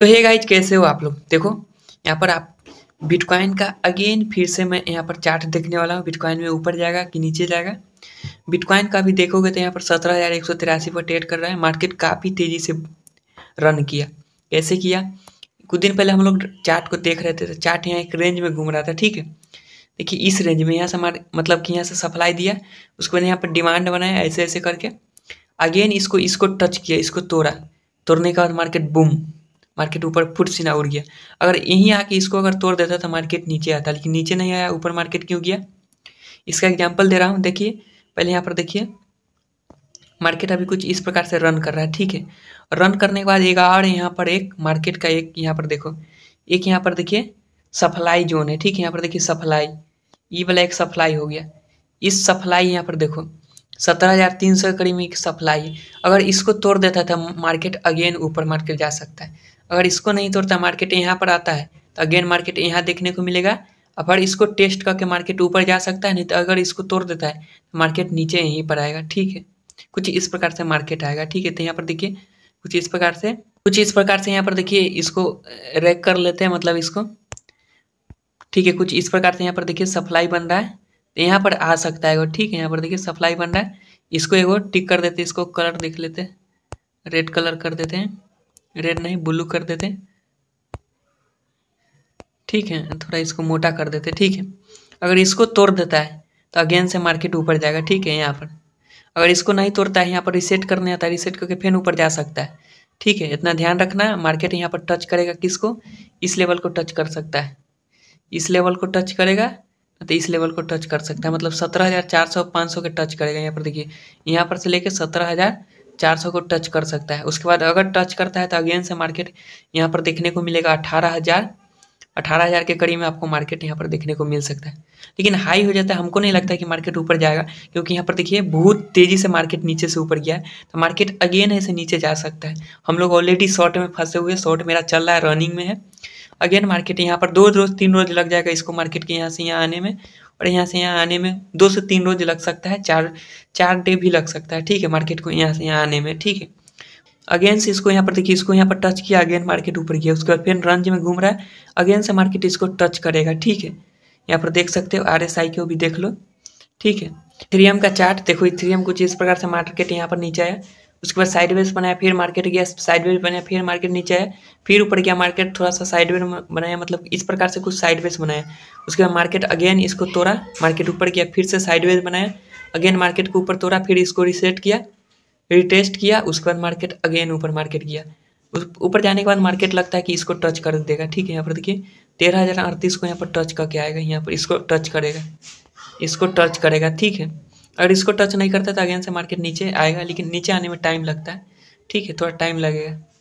तो hey guys कैसे हो आप लोग देखो यहाँ पर आप बिटकॉइन का अगेन फिर से मैं यहाँ पर चार्ट देखने वाला हूँ बिटकॉइन में ऊपर जाएगा कि नीचे जाएगा बिटकॉइन का भी देखोगे तो यहाँ पर सत्रह हज़ार एक सौ तिरासी पर ट्रेड कर रहा है मार्केट काफ़ी तेज़ी से रन किया कैसे किया कुछ दिन पहले हम लोग चार्ट को देख रहे थे तो चार्ट यहाँ एक रेंज में घूम रहा था ठीक है देखिए इस रेंज में यहाँ से हमारे मतलब कि यहाँ से सप्लाई दिया उसको बाद यहाँ पर डिमांड बनाया ऐसे ऐसे करके अगेन इसको इसको टच किया इसको तोड़ा तोड़ने के बाद मार्केट बूम मार्केट ऊपर फुट से ना उड़ गया अगर यहीं आके इसको अगर तोड़ देता तो मार्केट नीचे आता लेकिन नीचे नहीं आया ऊपर मार्केट क्यों गया इसका एग्जाम्पल दे रहा हूँ देखिए पहले यहाँ पर देखिए मार्केट अभी कुछ इस प्रकार से रन कर रहा है ठीक है रन करने के बाद एक और यहाँ पर एक मार्केट का एक यहाँ पर देखो एक यहाँ पर देखिए सप्लाई जोन है ठीक है यहाँ पर देखिए सप्लाई ये वाला एक सप्लाई हो गया इस सप्लाई यहाँ पर देखो सत्रह हज़ार तीन सौ करीब एक सप्लाई अगर इसको तोड़ देता था मार्केट अगेन ऊपर मार्केट जा सकता है अगर इसको नहीं तोड़ता मार्केट यहाँ पर आता है तो अगेन मार्केट यहाँ देखने को मिलेगा अगर इसको टेस्ट करके मार्केट ऊपर जा सकता है नहीं तो अगर इसको तोड़ देता है तो मार्केट नीचे यहीं पर आएगा ठीक है कुछ इस प्रकार से मार्केट आएगा ठीक है तो यहाँ पर देखिए कुछ इस प्रकार से कुछ इस प्रकार से यहाँ पर देखिए इसको रैक कर लेते हैं मतलब इसको ठीक है कुछ इस प्रकार से यहाँ पर देखिए सप्लाई बन रहा है तो यहाँ पर आ सकता है ठीक है यहाँ पर देखिए सप्लाई बन रहा है इसको एगो टिक कर देते इसको कलर देख लेते रेड कलर कर देते हैं रेड नहीं ब्लू कर देते ठीक है थोड़ा इसको मोटा कर देते ठीक है अगर इसको तोड़ देता है तो अगेन से मार्केट ऊपर जाएगा ठीक है यहाँ पर अगर इसको नहीं तोड़ता है यहाँ पर रिसेट करने आता है रिसेट करके फिर ऊपर जा सकता है ठीक है इतना ध्यान रखना मार्केट यहाँ पर टच करेगा किसको इस लेवल को टच कर सकता है इस लेवल को टच करेगा तो इस लेवल को टच कर सकता है मतलब सत्रह हज़ार चार सौ पाँच सौ के टच करेगा यहाँ पर देखिए यहाँ पर से लेके सत्रह हज़ार 400 को टच कर सकता है उसके बाद अगर टच करता है तो अगेन से मार्केट यहाँ पर देखने को मिलेगा अठारह हज़ार अठारह हज़ार के करीब में आपको मार्केट यहाँ पर देखने को मिल सकता है लेकिन हाई हो जाता है हमको नहीं लगता कि मार्केट ऊपर जाएगा क्योंकि यहाँ पर देखिए बहुत तेज़ी से मार्केट नीचे से ऊपर गया है तो मार्केट अगेन ऐसे नीचे जा सकता है हम लोग ऑलरेडी शॉर्ट में फंसे हुए शॉर्ट मेरा चल रहा है रनिंग में है अगेन मार्केट यहाँ पर दो रोज़ तीन रोज़ लग जाएगा इसको मार्केट के यहाँ से यहाँ आने में और यहाँ से यहाँ आने में दो से तीन रोज लग सकता है चार चार डे भी लग सकता है ठीक है मार्केट को यहाँ से यहाँ आने में ठीक है अगेन से इसको यहाँ पर देखिए इसको यहाँ पर टच किया अगेन मार्केट ऊपर किया उसके बाद फिर रंज में घूम रहा है अगेन से मार्केट इसको टच करेगा ठीक है यहाँ पर देख सकते हो आर एस आई को भी देख लो ठीक है थ्री एम का चार्ट देखो थ्री एम कुछ इस प्रकार से मार्केट यहाँ पर नीचे आया उसके बाद साइडवेज बनाया फिर मार्केट गया साइडवेज बनाया फिर मार्केट नीचे आया फिर ऊपर गया मार्केट थोड़ा सा साइडवेज बनाया मतलब इस प्रकार से कुछ साइडवेज बनाया उसके बाद मार्केट अगेन इसको तोड़ा मार्केट ऊपर गया फिर से साइडवेज बनाया अगेन मार्केट को ऊपर तोड़ा फिर इसको रिसेट किया रिटेस्ट किया उसके बाद मार्केट अगेन ऊपर मार्केट गया ऊपर जाने के बाद मार्केट लगता है कि इसको टच कर देगा ठीक है यहाँ पर देखिए तेरह हज़ार अड़तीस को यहाँ पर टच करके आएगा यहाँ पर इसको टच करेगा इसको टच करेगा ठीक है अगर इसको टच नहीं करता तो अगेन से मार्केट नीचे आएगा लेकिन नीचे आने में टाइम लगता है ठीक है थोड़ा टाइम लगेगा